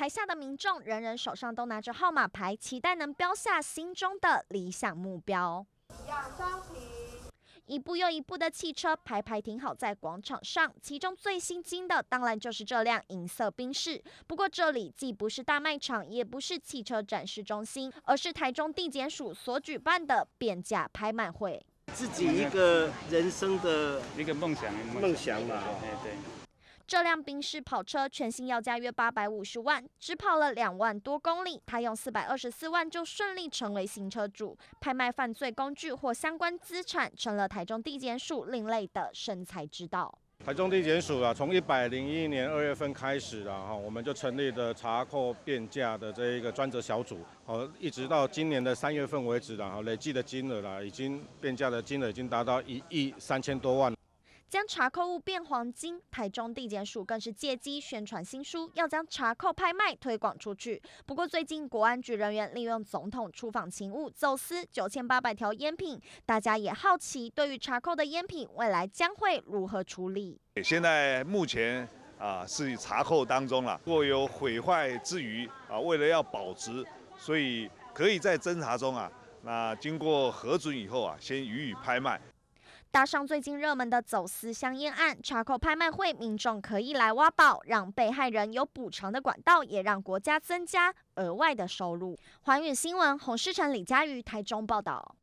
台下的民众，人人手上都拿着号码牌，期待能标下心中的理想目标。一一步又一步的汽车，排排停好在广场上。其中最心惊的，当然就是这辆银色宾士。不过这里既不是大卖场，也不是汽车展示中心，而是台中地检署所举办的变价拍卖会。自己一个人生的一个梦想，梦想嘛，对对。这辆宾士跑车全新要价约八百五十万，只跑了两万多公里，他用四百二十四万就顺利成为新车主。拍卖犯罪工具或相关资产，成了台中地检署另类的生财之道。台中地检署啊，从一百零一年二月份开始啊，哈，我们就成立的查扣变价的这一个专责小组，哦，一直到今年的三月份为止然哈，累计的金额啦，已经变价的金额已经达到一亿三千多万。将查扣物变黄金，台中地检署更是借机宣传新书，要将查扣拍卖推广出去。不过最近国安局人员利用总统出访勤务走私九千八百条烟品，大家也好奇，对于查扣的烟品未来将会如何处理？现在目前啊是查扣当中了，若有毁坏之余啊，为了要保值，所以可以在侦查中啊，那经过核准以后啊，先予以拍卖。搭上最近热门的走私香烟案，查扣拍卖会，民众可以来挖宝，让被害人有补偿的管道，也让国家增加额外的收入。环宇新闻，洪世成、李佳瑜，台中报道。